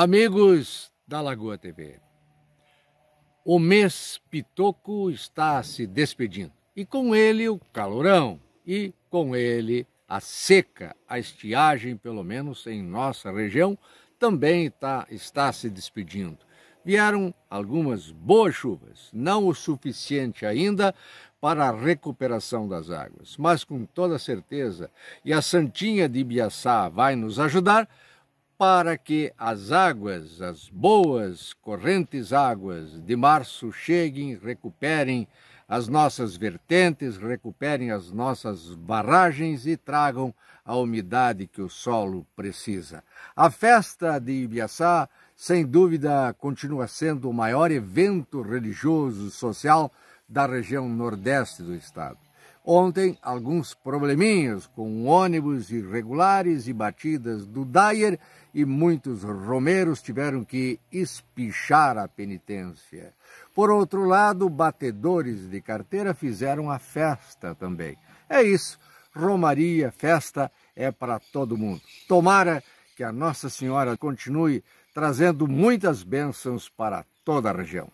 Amigos da Lagoa TV, o mês Pitoco está se despedindo e com ele o calorão e com ele a seca, a estiagem, pelo menos em nossa região, também está, está se despedindo. Vieram algumas boas chuvas, não o suficiente ainda para a recuperação das águas, mas com toda certeza, e a Santinha de Ibiaçá vai nos ajudar, para que as águas, as boas correntes águas de março cheguem, recuperem as nossas vertentes, recuperem as nossas barragens e tragam a umidade que o solo precisa. A festa de Ibiaçá, sem dúvida, continua sendo o maior evento religioso social da região nordeste do estado. Ontem, alguns probleminhas com ônibus irregulares e batidas do Dyer e muitos romeiros tiveram que espichar a penitência. Por outro lado, batedores de carteira fizeram a festa também. É isso, Romaria, festa é para todo mundo. Tomara que a Nossa Senhora continue trazendo muitas bênçãos para toda a região.